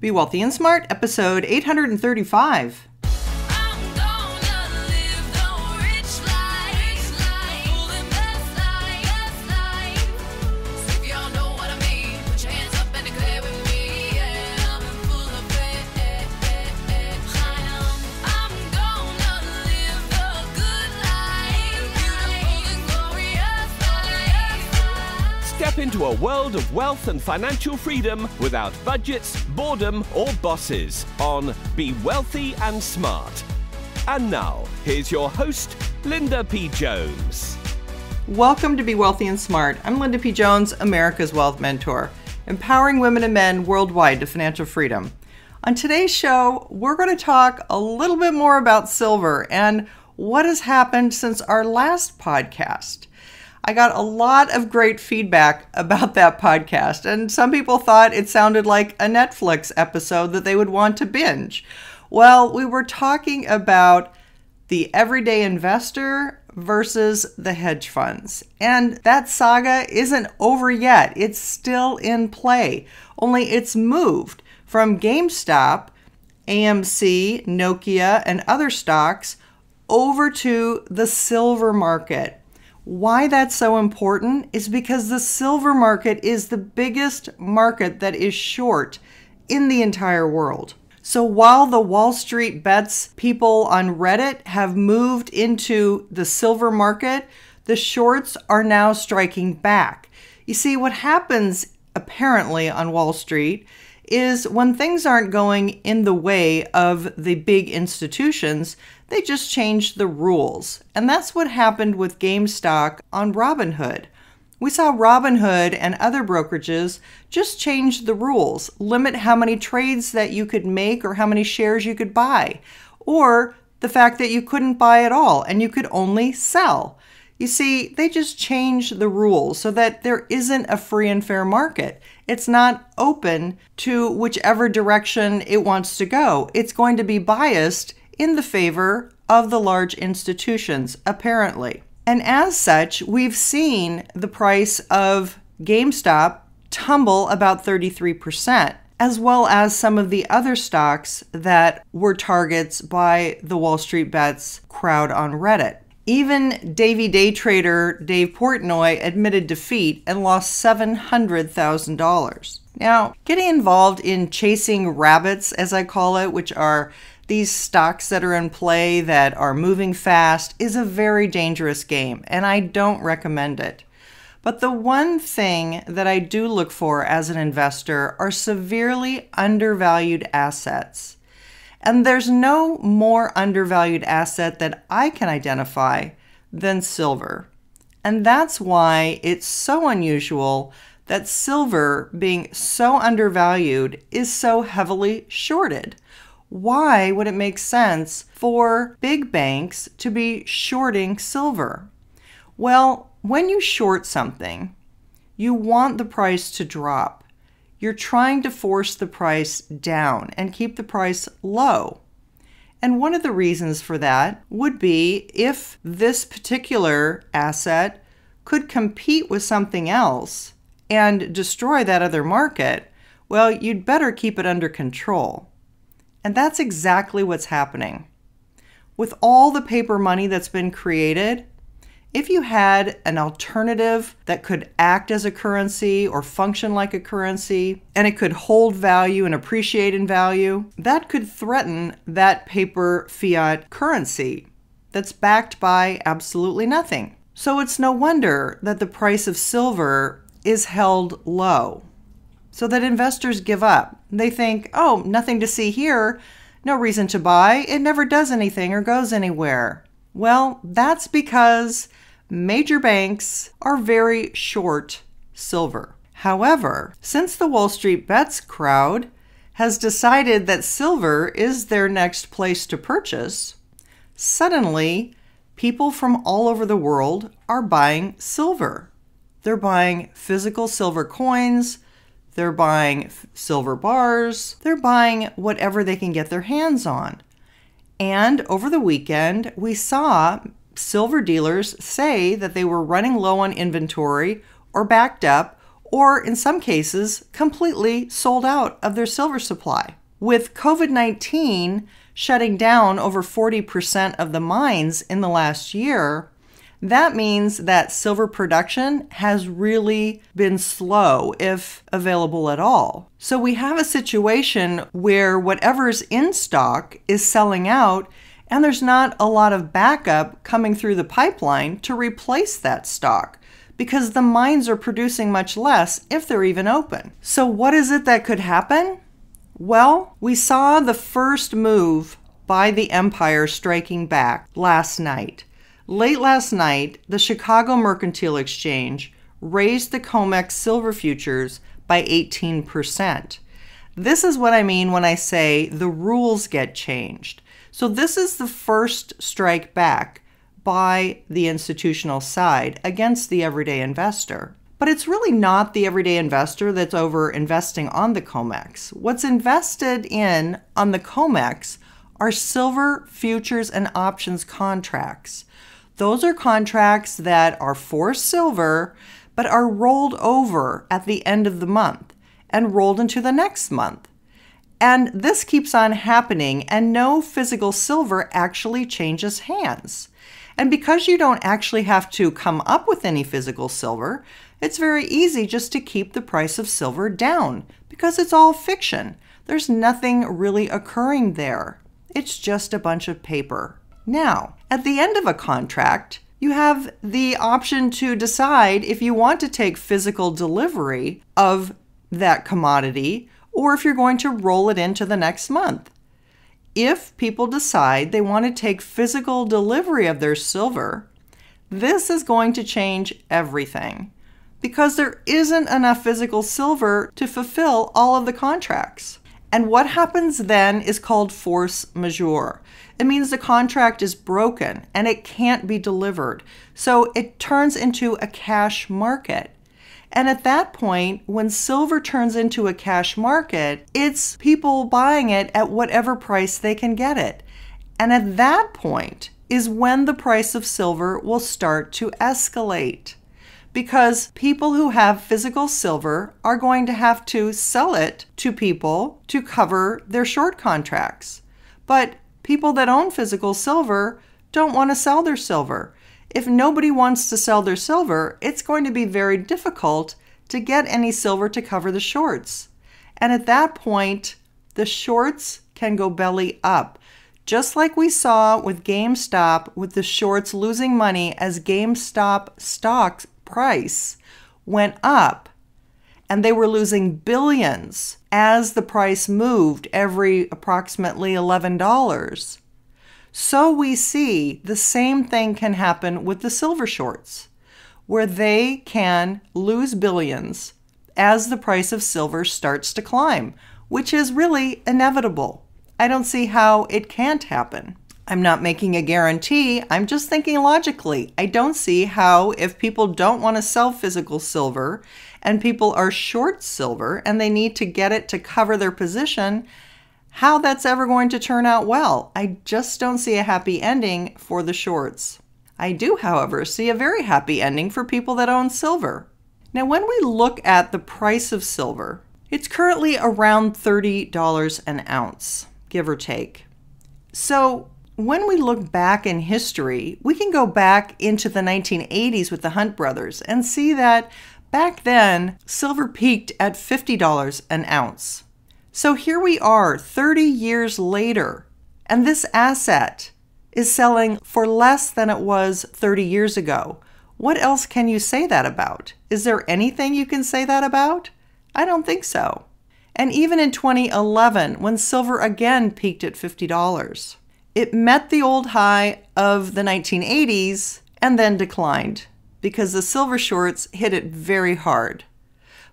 Be Wealthy and Smart, episode 835. a world of wealth and financial freedom without budgets, boredom, or bosses on Be Wealthy and Smart. And now, here's your host, Linda P. Jones. Welcome to Be Wealthy and Smart. I'm Linda P. Jones, America's Wealth Mentor, empowering women and men worldwide to financial freedom. On today's show, we're going to talk a little bit more about silver and what has happened since our last podcast. I got a lot of great feedback about that podcast, and some people thought it sounded like a Netflix episode that they would want to binge. Well, we were talking about the everyday investor versus the hedge funds. And that saga isn't over yet. It's still in play, only it's moved from GameStop, AMC, Nokia, and other stocks over to the silver market. Why that's so important is because the silver market is the biggest market that is short in the entire world. So while the Wall Street bets people on Reddit have moved into the silver market, the shorts are now striking back. You see, what happens apparently on Wall Street is when things aren't going in the way of the big institutions, they just changed the rules. And that's what happened with GameStop on Robinhood. We saw Robinhood and other brokerages just change the rules, limit how many trades that you could make or how many shares you could buy, or the fact that you couldn't buy at all and you could only sell. You see, they just change the rules so that there isn't a free and fair market. It's not open to whichever direction it wants to go. It's going to be biased in the favor of the large institutions, apparently. And as such, we've seen the price of GameStop tumble about 33%, as well as some of the other stocks that were targets by the Wall Street Bets crowd on Reddit. Even Davy Day trader Dave Portnoy admitted defeat and lost $700,000. Now, getting involved in chasing rabbits, as I call it, which are these stocks that are in play that are moving fast is a very dangerous game, and I don't recommend it. But the one thing that I do look for as an investor are severely undervalued assets. And there's no more undervalued asset that I can identify than silver. And that's why it's so unusual that silver, being so undervalued, is so heavily shorted why would it make sense for big banks to be shorting silver? Well, when you short something, you want the price to drop. You're trying to force the price down and keep the price low. And one of the reasons for that would be if this particular asset could compete with something else and destroy that other market, well, you'd better keep it under control. And that's exactly what's happening. With all the paper money that's been created, if you had an alternative that could act as a currency or function like a currency, and it could hold value and appreciate in value, that could threaten that paper fiat currency that's backed by absolutely nothing. So it's no wonder that the price of silver is held low so that investors give up. They think, oh, nothing to see here, no reason to buy, it never does anything or goes anywhere. Well, that's because major banks are very short silver. However, since the Wall Street Bets crowd has decided that silver is their next place to purchase, suddenly people from all over the world are buying silver. They're buying physical silver coins, they're buying silver bars. They're buying whatever they can get their hands on. And over the weekend, we saw silver dealers say that they were running low on inventory or backed up, or in some cases, completely sold out of their silver supply. With COVID 19 shutting down over 40% of the mines in the last year, that means that silver production has really been slow, if available at all. So we have a situation where whatever's in stock is selling out, and there's not a lot of backup coming through the pipeline to replace that stock because the mines are producing much less if they're even open. So, what is it that could happen? Well, we saw the first move by the empire striking back last night. Late last night, the Chicago Mercantile Exchange raised the COMEX silver futures by 18%. This is what I mean when I say the rules get changed. So, this is the first strike back by the institutional side against the everyday investor. But it's really not the everyday investor that's over investing on the COMEX. What's invested in on the COMEX are silver futures and options contracts. Those are contracts that are for silver, but are rolled over at the end of the month and rolled into the next month. And this keeps on happening, and no physical silver actually changes hands. And because you don't actually have to come up with any physical silver, it's very easy just to keep the price of silver down because it's all fiction. There's nothing really occurring there. It's just a bunch of paper. Now, at the end of a contract, you have the option to decide if you want to take physical delivery of that commodity or if you're going to roll it into the next month. If people decide they want to take physical delivery of their silver, this is going to change everything because there isn't enough physical silver to fulfill all of the contracts. And what happens then is called force majeure it means the contract is broken and it can't be delivered. So it turns into a cash market. And at that point, when silver turns into a cash market, it's people buying it at whatever price they can get it. And at that point is when the price of silver will start to escalate. Because people who have physical silver are going to have to sell it to people to cover their short contracts. But People that own physical silver don't want to sell their silver. If nobody wants to sell their silver, it's going to be very difficult to get any silver to cover the shorts. And at that point, the shorts can go belly up. Just like we saw with GameStop, with the shorts losing money as GameStop stock price went up and they were losing billions as the price moved every approximately $11. So we see the same thing can happen with the silver shorts, where they can lose billions as the price of silver starts to climb, which is really inevitable. I don't see how it can't happen. I'm not making a guarantee, I'm just thinking logically. I don't see how, if people don't want to sell physical silver and people are short silver and they need to get it to cover their position, how that's ever going to turn out well. I just don't see a happy ending for the shorts. I do, however, see a very happy ending for people that own silver. Now, when we look at the price of silver, it's currently around $30 an ounce, give or take. So, when we look back in history, we can go back into the 1980s with the Hunt brothers and see that back then silver peaked at $50 an ounce. So here we are 30 years later, and this asset is selling for less than it was 30 years ago. What else can you say that about? Is there anything you can say that about? I don't think so. And even in 2011, when silver again peaked at $50. It met the old high of the 1980s and then declined because the silver shorts hit it very hard.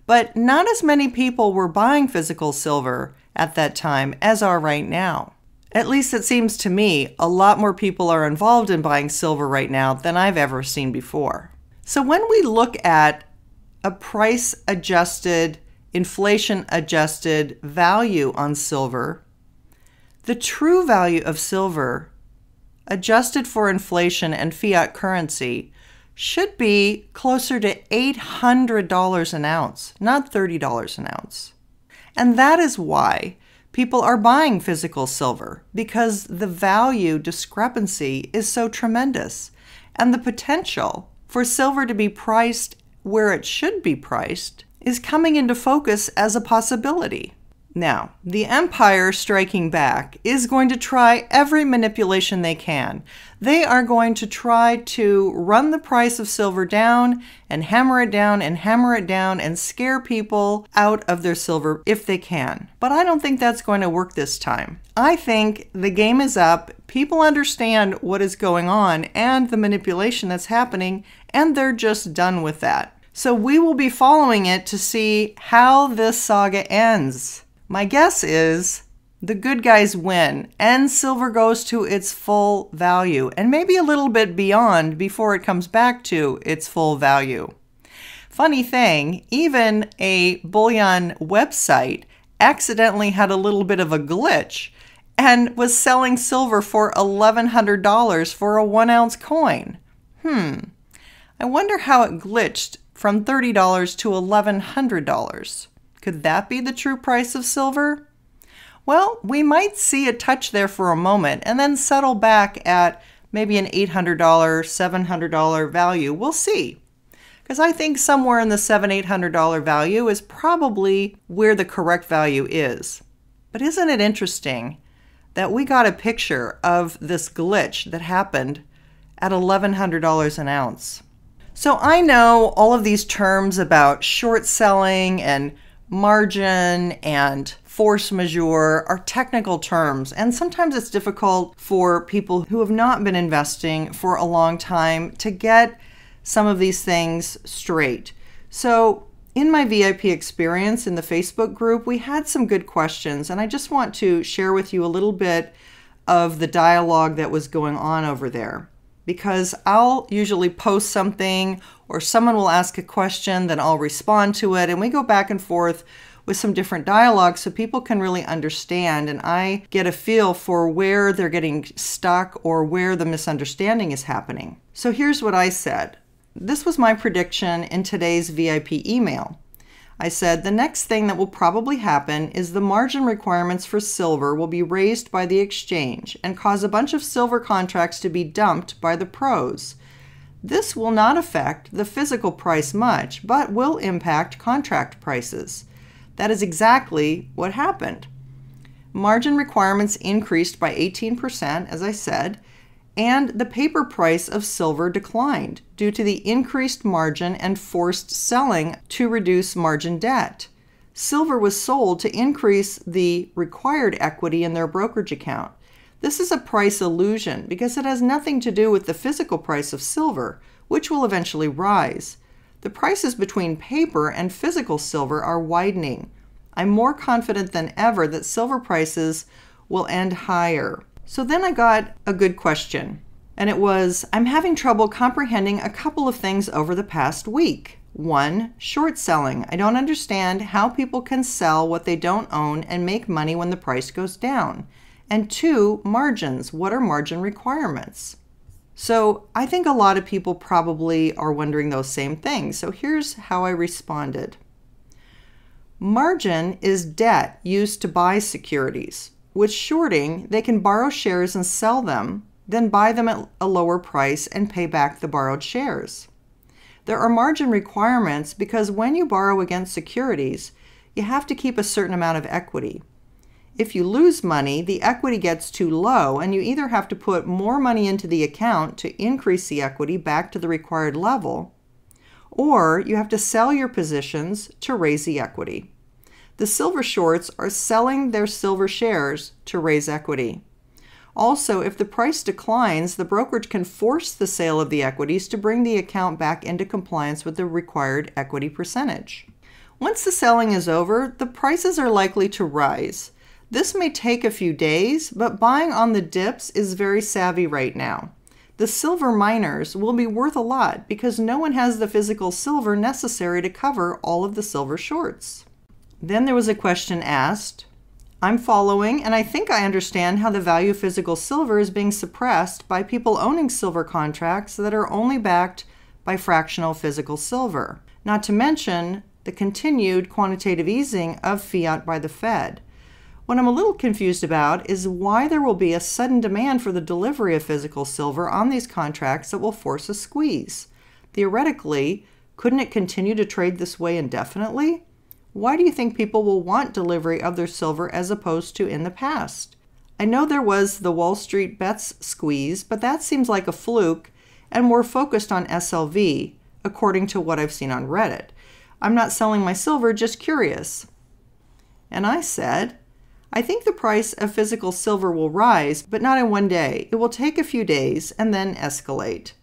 But not as many people were buying physical silver at that time as are right now. At least it seems to me a lot more people are involved in buying silver right now than I've ever seen before. So when we look at a price adjusted, inflation adjusted value on silver, the true value of silver, adjusted for inflation and fiat currency, should be closer to $800 an ounce, not $30 an ounce. And that is why people are buying physical silver, because the value discrepancy is so tremendous. And the potential for silver to be priced where it should be priced is coming into focus as a possibility. Now, the Empire striking back is going to try every manipulation they can. They are going to try to run the price of silver down and hammer it down and hammer it down and scare people out of their silver if they can. But I don't think that's going to work this time. I think the game is up, people understand what is going on and the manipulation that's happening, and they're just done with that. So we will be following it to see how this saga ends. My guess is the good guys win and silver goes to its full value and maybe a little bit beyond before it comes back to its full value. Funny thing, even a bullion website accidentally had a little bit of a glitch and was selling silver for $1,100 for a one ounce coin. Hmm, I wonder how it glitched from $30 to $1,100. Could that be the true price of silver? Well, we might see a touch there for a moment and then settle back at maybe an $800, $700 value. We'll see. Because I think somewhere in the $700, $800 value is probably where the correct value is. But isn't it interesting that we got a picture of this glitch that happened at $1,100 an ounce? So I know all of these terms about short selling and margin and force majeure are technical terms, and sometimes it's difficult for people who have not been investing for a long time to get some of these things straight. So, in my VIP experience in the Facebook group, we had some good questions, and I just want to share with you a little bit of the dialogue that was going on over there because I'll usually post something or someone will ask a question, then I'll respond to it, and we go back and forth with some different dialogue so people can really understand and I get a feel for where they're getting stuck or where the misunderstanding is happening. So here's what I said. This was my prediction in today's VIP email. I said, the next thing that will probably happen is the margin requirements for silver will be raised by the exchange and cause a bunch of silver contracts to be dumped by the pros. This will not affect the physical price much, but will impact contract prices. That is exactly what happened. Margin requirements increased by 18%, as I said, and the paper price of silver declined due to the increased margin and forced selling to reduce margin debt. Silver was sold to increase the required equity in their brokerage account. This is a price illusion because it has nothing to do with the physical price of silver, which will eventually rise. The prices between paper and physical silver are widening. I'm more confident than ever that silver prices will end higher. So then I got a good question, and it was I'm having trouble comprehending a couple of things over the past week. One, short selling. I don't understand how people can sell what they don't own and make money when the price goes down. And two, margins. What are margin requirements? So I think a lot of people probably are wondering those same things. So here's how I responded Margin is debt used to buy securities. With shorting, they can borrow shares and sell them, then buy them at a lower price and pay back the borrowed shares. There are margin requirements because when you borrow against securities, you have to keep a certain amount of equity. If you lose money, the equity gets too low, and you either have to put more money into the account to increase the equity back to the required level, or you have to sell your positions to raise the equity the silver shorts are selling their silver shares to raise equity. Also, if the price declines, the brokerage can force the sale of the equities to bring the account back into compliance with the required equity percentage. Once the selling is over, the prices are likely to rise. This may take a few days, but buying on the dips is very savvy right now. The silver miners will be worth a lot because no one has the physical silver necessary to cover all of the silver shorts. Then there was a question asked I'm following, and I think I understand how the value of physical silver is being suppressed by people owning silver contracts that are only backed by fractional physical silver, not to mention the continued quantitative easing of fiat by the Fed. What I'm a little confused about is why there will be a sudden demand for the delivery of physical silver on these contracts that will force a squeeze. Theoretically, couldn't it continue to trade this way indefinitely? Why do you think people will want delivery of their silver as opposed to in the past? I know there was the Wall Street bets squeeze, but that seems like a fluke and we're focused on SLV, according to what I've seen on Reddit. I'm not selling my silver, just curious. And I said, I think the price of physical silver will rise, but not in one day. It will take a few days and then escalate.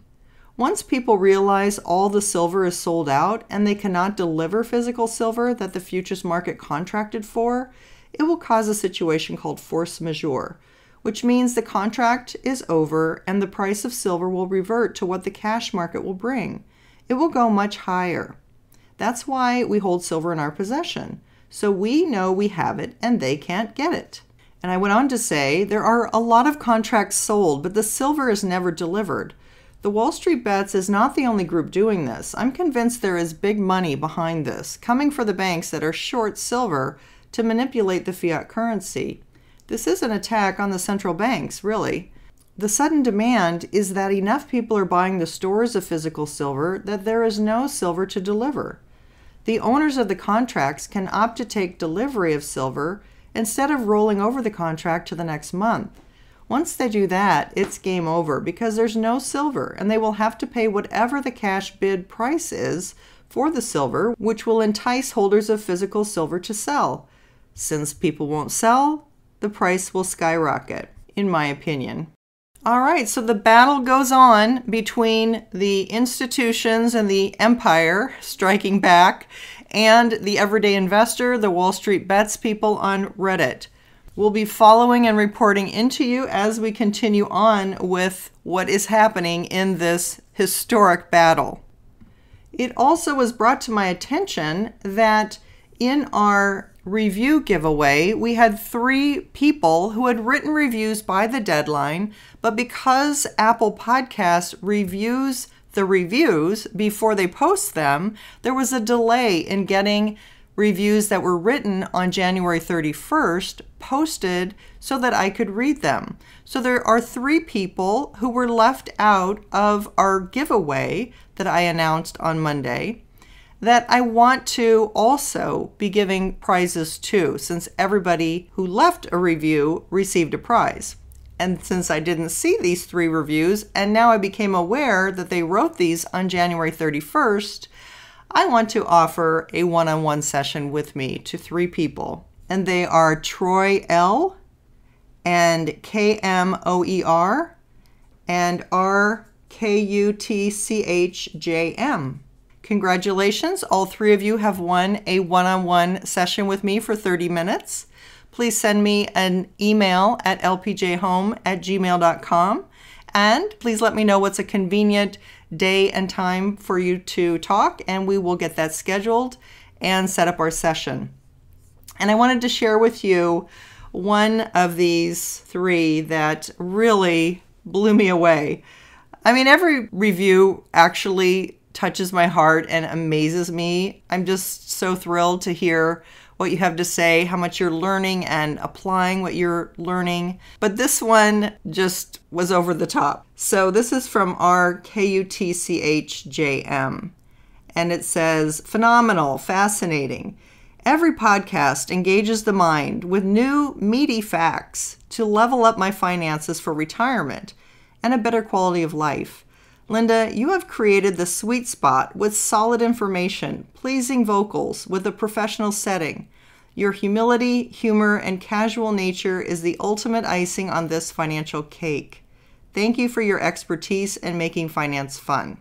Once people realize all the silver is sold out and they cannot deliver physical silver that the futures market contracted for, it will cause a situation called force majeure, which means the contract is over and the price of silver will revert to what the cash market will bring. It will go much higher. That's why we hold silver in our possession. So we know we have it and they can't get it. And I went on to say there are a lot of contracts sold, but the silver is never delivered. The Wall Street Bets is not the only group doing this. I'm convinced there is big money behind this, coming for the banks that are short silver to manipulate the fiat currency. This is an attack on the central banks, really. The sudden demand is that enough people are buying the stores of physical silver that there is no silver to deliver. The owners of the contracts can opt to take delivery of silver instead of rolling over the contract to the next month. Once they do that, it's game over because there's no silver and they will have to pay whatever the cash bid price is for the silver, which will entice holders of physical silver to sell. Since people won't sell, the price will skyrocket, in my opinion. All right, so the battle goes on between the institutions and the empire striking back and the everyday investor, the Wall Street Bets people on Reddit. We'll be following and reporting into you as we continue on with what is happening in this historic battle. It also was brought to my attention that in our review giveaway, we had three people who had written reviews by the deadline, but because Apple Podcasts reviews the reviews before they post them, there was a delay in getting reviews that were written on January 31st posted so that I could read them. So there are three people who were left out of our giveaway that I announced on Monday that I want to also be giving prizes to since everybody who left a review received a prize. And since I didn't see these three reviews, and now I became aware that they wrote these on January 31st, I want to offer a one on one session with me to three people, and they are Troy L. and KMOER and RKUTCHJM. Congratulations, all three of you have won a one on one session with me for 30 minutes. Please send me an email at lpjhome at gmail.com and please let me know what's a convenient day and time for you to talk, and we will get that scheduled and set up our session. And I wanted to share with you one of these three that really blew me away. I mean, every review actually touches my heart and amazes me. I'm just so thrilled to hear what you have to say, how much you're learning and applying what you're learning. But this one just was over the top. So this is from R K U T C H J M, And it says, phenomenal, fascinating. Every podcast engages the mind with new, meaty facts to level up my finances for retirement and a better quality of life. Linda, you have created the sweet spot with solid information, pleasing vocals, with a professional setting. Your humility, humor, and casual nature is the ultimate icing on this financial cake. Thank you for your expertise in making finance fun.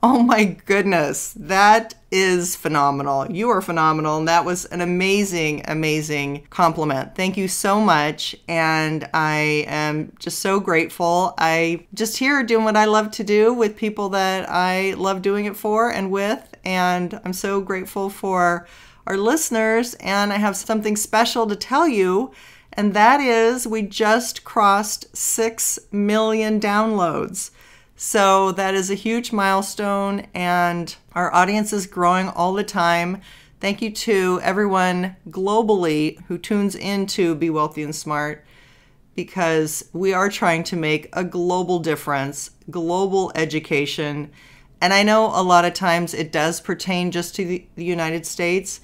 Oh my goodness. That is phenomenal. You are phenomenal. And that was an amazing, amazing compliment. Thank you so much. And I am just so grateful. I just here doing what I love to do with people that I love doing it for and with. And I'm so grateful for our listeners. And I have something special to tell you. And that is, we just crossed 6 million downloads. So that is a huge milestone, and our audience is growing all the time. Thank you to everyone globally who tunes into Be Wealthy and Smart because we are trying to make a global difference, global education. And I know a lot of times it does pertain just to the United States,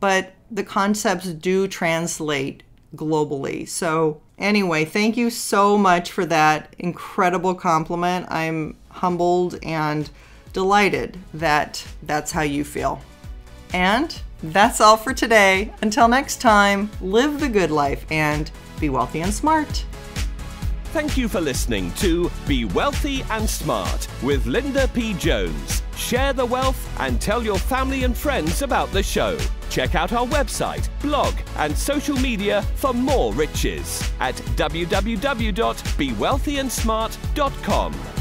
but the concepts do translate globally. So Anyway, thank you so much for that incredible compliment. I'm humbled and delighted that that's how you feel. And that's all for today. Until next time, live the good life and be wealthy and smart. Thank you for listening to Be Wealthy and Smart with Linda P. Jones. Share the wealth and tell your family and friends about the show check out our website, blog, and social media for more riches at www.bewealthyandsmart.com.